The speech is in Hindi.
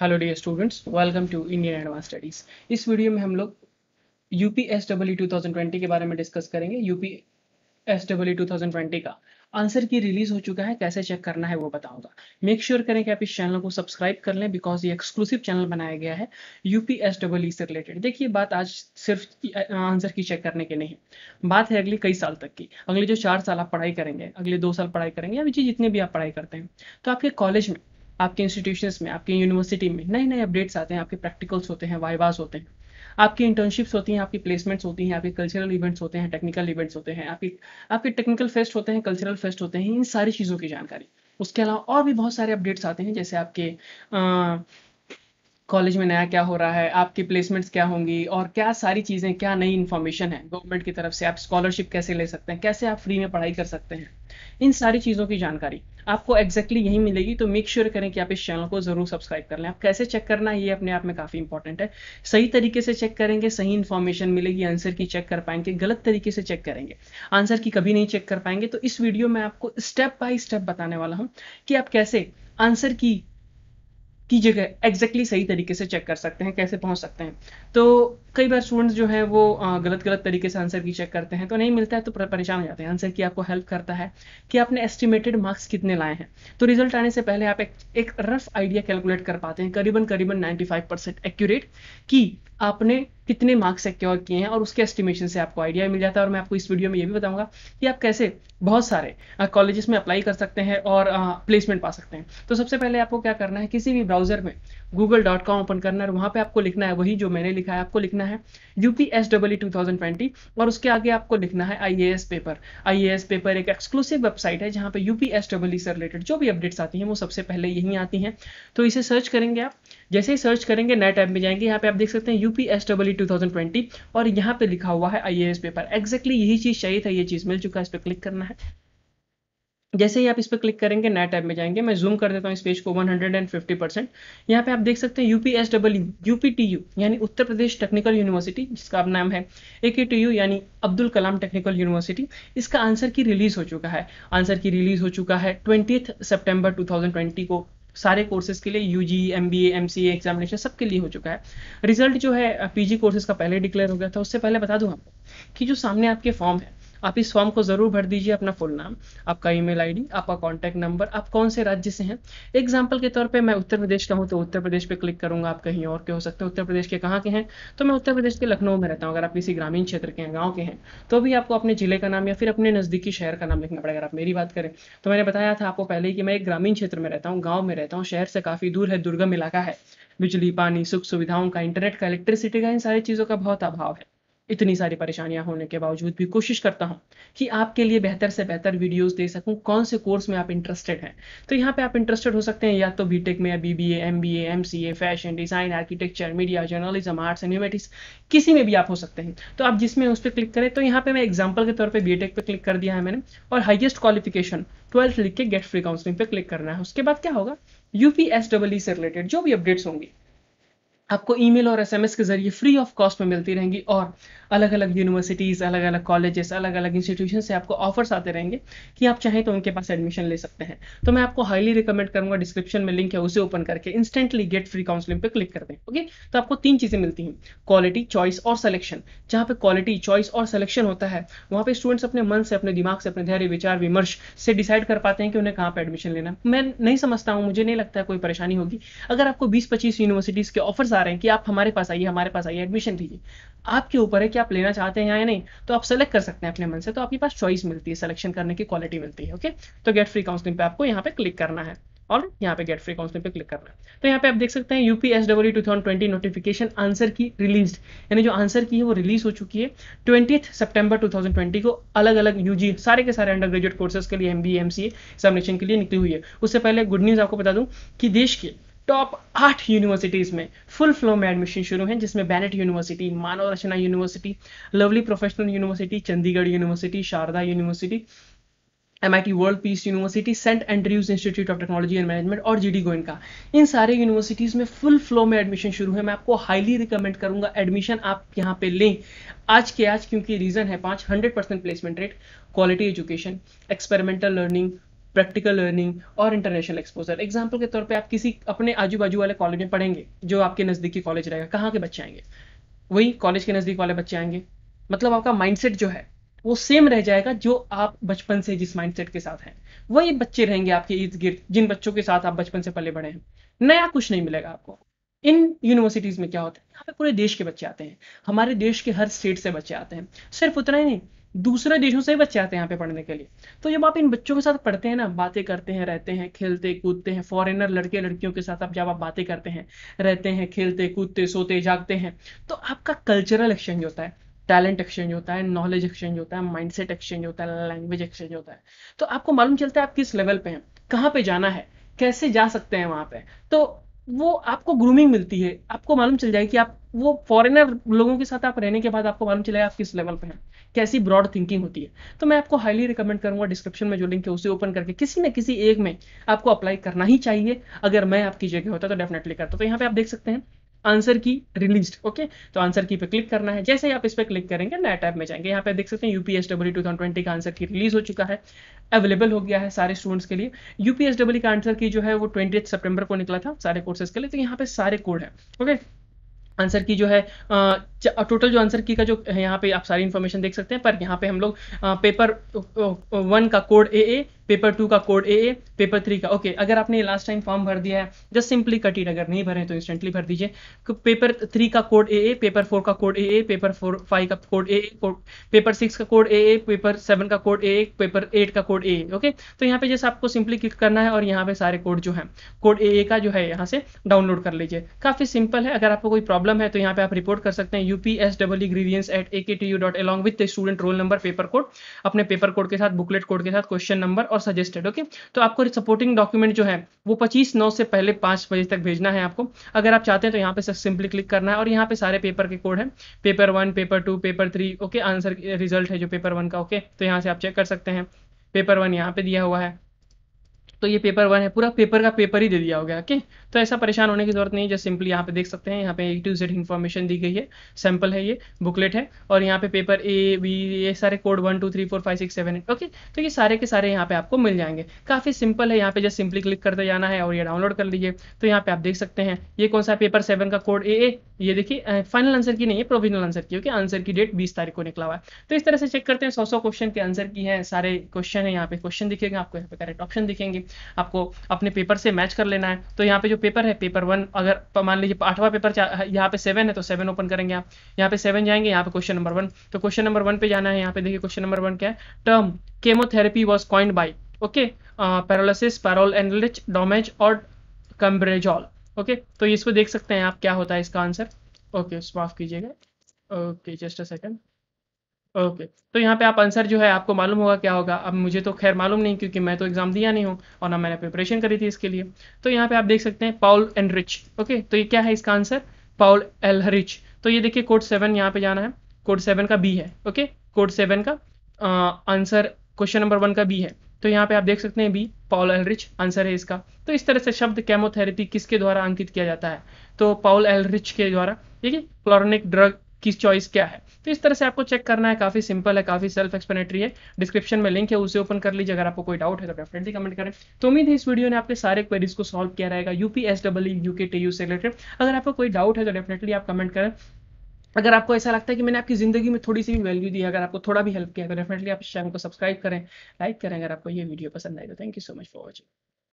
Hello dear students welcome to Indian advance studies इस वीडियो में हम लोग U P S W two thousand twenty के बारे में डिस्कस करेंगे U P S W two thousand twenty का आंसर की रिलीज हो चुका है कैसे चेक करना है वो बताऊंगा मेक श्योर sure करें कि आप इस चैनल को सब्सक्राइब कर लें बिकॉज ये एक्सक्लूसिव चैनल बनाया गया है यू पी एस डब्ल्यू से रिलेटेड देखिए बात आज सिर्फ आंसर की चेक करने की नहीं बात है अगले कई साल तक की अगले जो चार साल आप पढ़ाई करेंगे अगले दो साल पढ़ाई करेंगे या जितने भी आप पढ़ाई करते हैं तो आपके कॉलेज में आपके इंस्टीट्यूशन में आपकी यूनिवर्सिटी में नए नए अपडेट्स आते हैं आपके प्रैक्टिकल्स होते हैं वाइवास होते हैं आपकी इंटर्नशिप्स होती हैं आपकी प्लेसमेंट्स होती हैं आपके कल्चरल इवेंट्स होते हैं टेक्निकल इवेंट्स होते हैं आपकी आपके टेक्निकल फेस्ट होते हैं कल्चरल फेस्ट होते हैं इन सारी चीज़ों की जानकारी उसके अलावा और भी बहुत सारे अपडेट्स आते हैं जैसे आपके कॉलेज में नया क्या हो रहा है आपकी प्लेसमेंट्स क्या होंगी और क्या सारी चीज़ें क्या नई इन्फॉर्मेशन है गवर्नमेंट की तरफ से आप स्कॉलरशिप कैसे ले सकते हैं कैसे आप फ्री में पढ़ाई कर सकते हैं इन सारी चीज़ों की जानकारी आपको एग्जैक्टली exactly यही मिलेगी तो मेक श्योर sure करें कि आप इस चैनल को ज़रूर सब्सक्राइब कर लें आप कैसे चेक करना ये अपने आप में काफ़ी इंपॉर्टेंट है सही तरीके से चेक करेंगे सही इन्फॉर्मेशन मिलेगी आंसर की चेक कर पाएंगे गलत तरीके से चेक करेंगे आंसर की कभी नहीं चेक कर पाएंगे तो इस वीडियो में आपको स्टेप बाय स्टेप बताने वाला हूँ कि आप कैसे आंसर की की जगह एग्जैक्टली सही तरीके से चेक कर सकते हैं कैसे पहुंच सकते हैं तो कई बार स्टूडेंट्स जो है वो गलत गलत तरीके से आंसर की चेक करते हैं तो नहीं मिलता है तो परेशान हो जाते हैं आंसर की आपको हेल्प करता है कि आपने एस्टिमेटेड मार्क्स कितने लाए हैं तो रिजल्ट आने से पहले आप एक, एक रफ आइडिया कैलकुलेट कर पाते हैं करीबन करीबन 95 परसेंट एक्यूरेट कि आपने कितने मार्क्स सिक्योर किए हैं और उसके एस्टिमेशन से आपको आइडिया मिल जाता है और मैं आपको इस वीडियो में ये भी बताऊंगा कि आप कैसे बहुत सारे कॉलेजेस में अप्लाई कर सकते हैं और प्लेसमेंट पा सकते हैं तो सबसे पहले आपको क्या करना है किसी भी ब्राउज़र में गूगल डॉट कॉम ओपन करना है वहाँ पे आपको लिखना है वही जो मैंने लिखा है आपको लिखना है U P S two thousand twenty और उसके आगे आपको लिखना है I A S paper I A S paper एक एक्सक्लूसिव वेबसाइट है जहाँ पे यू पी एस से रिलेटेड जो भी अपडेट्स आती हैं वो सबसे पहले यहीं आती हैं तो इसे सर्च करेंगे आप जैसे ही सर्च करेंगे नए ऐप में जाएंगे यहाँ पे आप देख सकते हैं U P S two thousand twenty और यहाँ पे लिखा हुआ है I A S paper exactly यही चीज़ चाहिए था ये चीज़ मिल चुका है इस पर क्लिक करना है जैसे ही आप इस पर क्लिक करेंगे नया टैब में जाएंगे मैं जूम कर देता हूँ इस पेज को 150 परसेंट यहाँ पे आप देख सकते हैं U P S W U P T U यानी उत्तर प्रदेश टेक्निकल यूनिवर्सिटी जिसका अब नाम है ए के टी यू यानी अब्दुल कलाम टेक्निकल यूनिवर्सिटी इसका आंसर की रिलीज हो चुका है आंसर की रिलीज हो चुका है ट्वेंटी सेप्टेम्बर टू को सारे कोर्सेज के लिए U G M B M C examination सबके लिए हो चुका है रिजल्ट जो है पीजी कोर्सेज का पहले डिक्लेयर हो गया था उससे पहले बता दूँ आपको कि जो सामने आपके फॉर्म है आप इस फॉर्म को ज़रूर भर दीजिए अपना फुल नाम आपका ईमेल आईडी आपका कॉन्टैक्ट नंबर आप कौन से राज्य से हैं एग्जाम्पल के तौर पर मैं उत्तर प्रदेश का हूँ तो उत्तर प्रदेश पर क्लिक करूँगा आप कहीं और के हो सकते हैं उत्तर प्रदेश के कहाँ के हैं तो मैं उत्तर प्रदेश के लखनऊ में रहता हूँ अगर आप किसी ग्रामीण क्षेत्र के हैं गाँव के हैं तो भी आपको अपने जिले का नाम या फिर अपने नज़दीकी शहर का नाम लिखना पड़ेगा अगर आप मेरी बात करें तो मैंने बताया था आपको पहले ही कि मैं एक ग्रामीण क्षेत्र में रहता हूँ गाँव में रहता हूँ शहर से काफ़ी दूर है दुर्गम इलाका है बिजली पानी सुख सुविधाओं का इंटरनेट का इलेक्ट्रिसिटी का इन सारी चीज़ों का बहुत अभाव है इतनी सारी परेशानियां होने के बावजूद भी कोशिश करता हूं कि आपके लिए बेहतर से बेहतर वीडियोस दे सकूं कौन से कोर्स में आप इंटरेस्टेड हैं तो यहाँ पे आप इंटरेस्टेड हो सकते हैं या तो बीटेक में या BBA MBA MCA fashion design architecture media journalism arts and humanities किसी में भी आप हो सकते हैं तो आप जिसमें उस पर क्लिक करें तो यहाँ पे मैं एग्जाम्पल के तौर पर बी पे क्लिक कर दिया है मैंने और हाइएस्ट क्वालिफिकेशन ट्वेल्थ लिख के गेट फ्री काउंसलिंग पे क्लिक करना है उसके बाद क्या होगा यूपीएसडब्ल्यू e e e से रिलेटेड जो भी अपडेट्स होंगी आपको ईमेल और एसएमएस के जरिए फ्री ऑफ कॉस्ट में मिलती रहेंगी और अलग अलग यूनिवर्सिटीज़ अलग अलग कॉलेजेस अलग अलग इंस्टीट्यूशन से आपको ऑफर्स आते रहेंगे कि आप चाहें तो उनके पास एडमिशन ले सकते हैं तो मैं आपको हाईली रिकमेंड करूंगा डिस्क्रिप्शन में लिंक है उसे ओपन करके इंस्टेंटली गेट फ्री काउंसलिंग पे क्लिक कर दें ओके तो आपको तीन चीज़ें मिलती हैं क्वालिटी चॉइस और सलेक्शन जहाँ पर क्वालिटी चॉइस और सलेक्शन होता है वहाँ पर स्टूडेंट्स अपने मन से अपने दिमाग से अपने धैर्य विचार विमर्श से डिसाइड कर पाते हैं कि उन्हें कहाँ पर एडमिशन लेना मैं नहीं समझता हूँ मुझे नहीं लगता कोई परेशानी होगी अगर आपको बीस पच्चीस यूनिवर्सिटीज़ के ऑफर्स आ रहे हैं कि आप हमारे पास आइए हमारे पास आइए एडमिशन दीजिए आपके ऊपर है कि आप लेना चाहते हैं या नहीं तो आप सेलेक्ट कर सकते हैं अपने मन से तो आपके पास चॉइस मिलती है सिलेक्शन करने की क्वालिटी मिलती है ओके तो गेट फ्री काउंसलिंग पे आपको यहाँ पे क्लिक करना है और यहाँ पे गेट फ्री काउंसलिंग पे क्लिक करना है तो यहाँ पे आप देख सकते हैं UPSW two thousand notification answer key release यानी जो आंसर की है वो रिलीज हो चुकी है ट्वेंटी सेप्टेम्बर टू को अलग अलग यूजी सारे के सारे अंडर ग्रेजुएट कोर्सेज के लिए एम बी एग्जामिनेशन के लिए निकली हुई है उससे पहले गुड न्यूज़ आपको बता दूँ कि देश के टॉप आठ यूनिवर्सिटीज़ में फुल फ्लो में एडमिशन शुरू हैं जिसमें Bennett university Manav Rachna university lovely professional university Chandigarh university Sharda university T world peace university saint Andrews institute of technology and management और डी गोइन का इन सारे यूनिवर्सिटीज़ में फुल फ्लो में एडमिशन शुरू है मैं आपको हाईली रिकमेंड करूंगा एडमिशन आप यहाँ पे लें आज के आज क्योंकि रीज़न है पाँच hundred percent placement rate quality education experimental learning practical learning और इंटरनेशनल एक्सपोजर एग्जाम्पल के तौर पर आप किसी अपने आजू बाजू वाले कॉलेज में पढ़ेंगे जो आपके नज़दीकी कॉलेज रहेगा कहाँ के बच्चे आएंगे वही कॉलेज के नज़दीक वाले बच्चे आएंगे मतलब आपका माइंडसेट जो है वो सेम रह जाएगा जो आप बचपन से जिस माइंडसेट के साथ हैं वही बच्चे रहेंगे आपके इर्द गिर्द जिन बच्चों के साथ आप बचपन से पले बढ़े हैं नया कुछ नहीं मिलेगा आपको इन यूनिवर्सिटीज़ में क्या होता है यहाँ पे पूरे देश के बच्चे आते हैं हमारे देश के हर स्टेट से बच्चे आते हैं सिर्फ उतना ही नहीं दूसरे देशों से ही बच्चे आते हैं यहाँ पे पढ़ने के लिए तो जब आप इन बच्चों के साथ पढ़ते हैं ना बातें करते हैं रहते हैं खेलते कूदते हैं फॉरेनर लड़के लड़कियों के साथ आप जब आप बातें करते हैं रहते हैं खेलते कूदते सोते जागते हैं तो आपका कल्चरल एक्सचेंज होता है टैलेंट एक्सचेंज होता है नॉलेज एक्सचेंज होता है माइंडसेट एक्सचेंज होता है लैंग्वेज एक्सचेंज होता है तो आपको मालूम चलता है आप किस लेवल पे हैं कहाँ पे जाना है कैसे जा सकते हैं वहाँ पे तो वो आपको ग्रूमिंग मिलती है आपको मालूम चल जाए कि आप वो फॉरेनर लोगों के साथ आप रहने के बाद आपको मालूम चलेगा आप किस लेवल पे हैं कैसी ब्रॉड थिंकिंग होती है तो मैं आपको हाईली रिकमेंड करूंगा डिस्क्रिप्शन में जो लिंक है उसे ओपन करके किसी न किसी एक में आपको अप्लाई करना ही चाहिए अगर मैं आपकी जगह होता तो डेफिनेटली करता तो यहाँ पे आप देख सकते हैं आंसर की रिलीज ओके तो आंसर की पे क्लिक करना है जैसे ही आप इस पर क्लिक करेंगे नया टैब में जाएंगे यहाँ पे देख सकते हैं UPS W two thousand twenty का आंसर की रिलीज हो चुका है अवेलेबल हो गया है सारे स्टूडेंट्स के लिए यूपीएस डब्ल्यू का आंसर की जो है वो ट्वेंटी सितंबर को निकला था सारे कोर्सेज के लिए तो यहाँ पे सारे कोड है ओके okay? आंसर की जो है टोटल जो आंसर की का जो यहाँ पे आप सारी इन्फॉर्मेशन देख सकते हैं पर यहाँ पे हम लोग पेपर वन का code A A paper two का code A A paper three का ओके अगर आपने लास्ट टाइम फॉर्म भर दिया है जस्ट सिंपली कट इट अगर नहीं भरे तो इंस्टेंटली भर दीजिए पेपर थ्री का code A A paper four का code A A paper four five का code A A paper six का code A A paper seven का code A A paper eight का कोड ए ओके तो यहाँ पे जैसे आपको सिंपली क्लिक करना है और यहाँ पे सारे कोड जो है कोड ए ए का जो है यहाँ से डाउनलोड कर लीजिए काफ़ी सिंपल है अगर आपको कोई प्रॉब्लम प्रॉब्लम है तो यहाँ पे आप रिपोर्ट कर सकते हैं UP S double grievance at A K T U dot along with student roll number paper code अपने पेपर कोड के साथ बुकलेट कोड के साथ क्वेश्चन नंबर और सजेस्टेड ओके तो आपको सपोर्टिंग डॉक्यूमेंट जो है वो पच्चीस नौ से पहले पाँच बजे तक भेजना है आपको अगर आप चाहते हैं तो यहाँ पे सिंपली क्लिक करना है और यहाँ पे सारे पेपर के कोड हैं paper one paper two paper three okay answer result है जो पेपर वन का ओके तो यहाँ से आप चेक कर सकते हैं पेपर वन यहाँ पे दिया हुआ है तो ये पेपर वन है पूरा पेपर का पेपर ही दे दिया हो गया ओके तो ऐसा परेशान होने की जरूरत नहीं है जस्ट सिंपली यहाँ पे देख सकते हैं यहाँ पे ए टू जेड इन्फॉर्मेशन दी गई है सैम्पल है ये बुकलेट है और यहाँ पे पेपर ए बी ये सारे code one two three four five six seven eight okay तो ये सारे के सारे यहाँ पे आपको मिल जाएंगे काफ़ी सिंपल है यहाँ पे जस्ट सिंपली क्लिक करते जाना है और ये डाउनलोड कर लीजिए तो यहाँ पे आप देख सकते हैं ये कौन सा पेपर सेवन का कोड ए ए ये देखिए फाइनल आंसर की नहीं है provisional answer key okay answer key date बीस तारीख को निकला हुआ है तो इस तरह से चेक करते हैं सौ सौ क्वेश्चन के आंसर की है सारे क्वेश्चन है यहाँ पे क्वेश्चन दिखेगा आपको यहाँ पे करेक्ट ऑप्शन दिखेंगे आपको अपने पेपर से मैच कर लेना है तो यहाँ पे जो पेपर है पेपर वन अगर मान लीजिए आठवा पेपर यहाँ पे सेवन है तो सेवन ओपन करेंगे आप यहाँ पे सेवन जाएंगे यहाँ पे क्वेश्चन नंबर वन तो क्वेश्चन नंबर वन पे जाना है यहाँ पे देखिए क्वेश्चन नंबर वन क्या है term chemotherapy was coined by okay paralysis पैरोल एनलिच डोमेज और कम्ब्रेजॉल ओके तो इसको देख सकते हैं आप क्या होता है इसका आंसर ओके माफ कीजिएगा okay just a second okay तो यहाँ पे आप आंसर जो है आपको मालूम होगा क्या होगा अब मुझे तो खैर मालूम नहीं क्योंकि मैं तो एग्जाम दिया नहीं हूँ और ना मैंने प्रिपरेशन करी थी इसके लिए तो यहाँ पे आप देख सकते हैं पाउल एंड रिच ओके तो ये क्या है इसका आंसर पाउल एल रिच तो ये देखिए कोड सेवन यहाँ पे जाना है कोड सेवन का बी है ओके कोड सेवन का आंसर क्वेश्चन नंबर वन का बी है तो यहाँ पे आप देख सकते हैं बी पाउल एलरिच आंसर है इसका तो इस तरह से शब्द केमोथेरेपी किसके द्वारा अंकित किया जाता है तो पाउल एलरिच के द्वारा ठीक है क्लोरोनिक ड्रग किस चॉइस क्या है तो इस तरह से आपको चेक करना है काफ़ी सिंपल है काफ़ी सेल्फ एक्सप्लेनेटरी है डिस्क्रिप्शन में लिंक है उसे ओपन कर लीजिए अगर आपको कोई डाउट है तो डेफिनेटली कमेंट करें तो उम्मीद है इस वीडियो ने आपके सारे क्वेरीज को सॉल्व किया रहेगा यूपीएसडब्ल्यू यूके टी से रिलेटेड अगर आपको कोई डाउट है तो डेफिनेटली आप कमेंट करें अगर आपको ऐसा लगता है कि मैंने आपकी जिंदगी में थोड़ी सी भी वैल्यू दी अगर आपको थोड़ा भी हेल्प किया तो डेफिनेटली आप इस चैनल को सब्सक्राइब करें लाइक करें अगर आपको ये वीडियो पसंद आए तो thank you so much for watching